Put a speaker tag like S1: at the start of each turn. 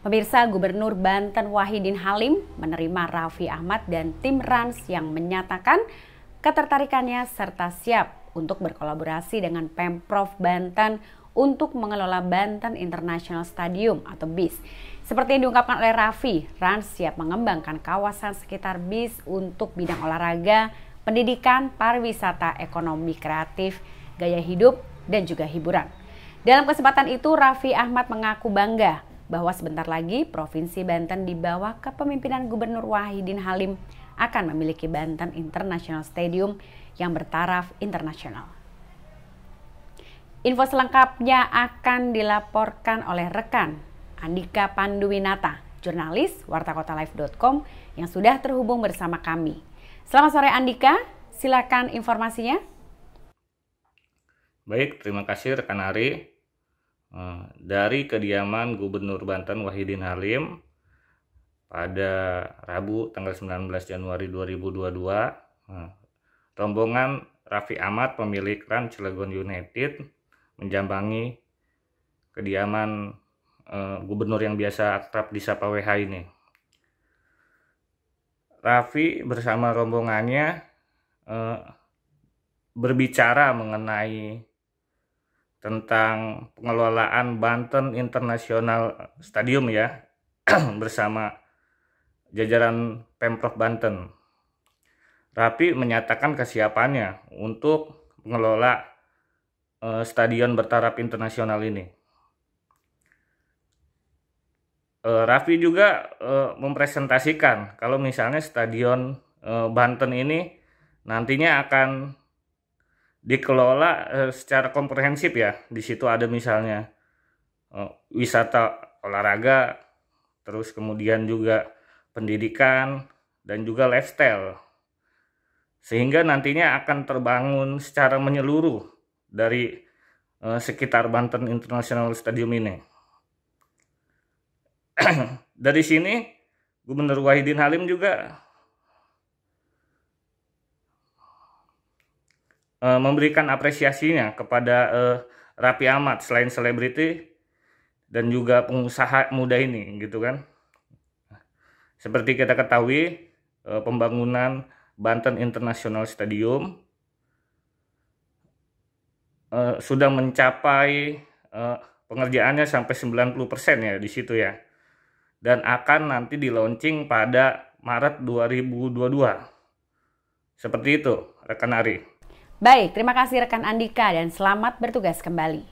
S1: Pemirsa Gubernur Banten Wahidin Halim menerima Raffi Ahmad dan tim Rans yang menyatakan ketertarikannya serta siap untuk berkolaborasi dengan Pemprov Banten untuk mengelola Banten International Stadium atau BIS. Seperti yang diungkapkan oleh Raffi, Rans siap mengembangkan kawasan sekitar BIS untuk bidang olahraga, pendidikan, pariwisata, ekonomi kreatif, gaya hidup, dan juga hiburan. Dalam kesempatan itu, Raffi Ahmad mengaku bangga bahwa sebentar lagi Provinsi Banten di bawah kepemimpinan Gubernur Wahidin Halim akan memiliki Banten International Stadium yang bertaraf internasional. Info selengkapnya akan dilaporkan oleh rekan Andika Panduwinata, jurnalis wartakotalife.com yang sudah terhubung bersama kami. Selamat sore Andika, silakan informasinya.
S2: Baik, terima kasih rekan Ari. Eh, dari kediaman Gubernur Banten Wahidin Halim pada Rabu tanggal 19 Januari 2022. Eh, rombongan Raffi Ahmad pemilik RAN Cilegon United menjambangi kediaman eh, gubernur yang biasa akrab disapa WH ini. Raffi bersama rombongannya eh, berbicara mengenai tentang pengelolaan Banten International Stadium ya bersama jajaran Pemprov Banten. Rapi menyatakan kesiapannya untuk mengelola eh, stadion bertaraf internasional ini. Eh, Rafi Raffi juga eh, mempresentasikan kalau misalnya stadion Banten ini nantinya akan dikelola uh, secara komprehensif ya. Di situ ada misalnya uh, wisata olahraga, terus kemudian juga pendidikan dan juga lifestyle. Sehingga nantinya akan terbangun secara menyeluruh dari uh, sekitar Banten International Stadium ini. dari sini Gubernur Wahidin Halim juga uh, memberikan apresiasinya kepada uh, eh, Rapi Ahmad selain selebriti dan juga pengusaha muda ini gitu kan. Seperti kita ketahui uh, pembangunan Banten International Stadium uh, sudah mencapai uh, pengerjaannya sampai 90% ya di situ ya. Dan akan nanti di launching pada Maret 2022. Seperti itu, rekan Ari.
S1: Baik, terima kasih rekan Andika dan selamat bertugas kembali.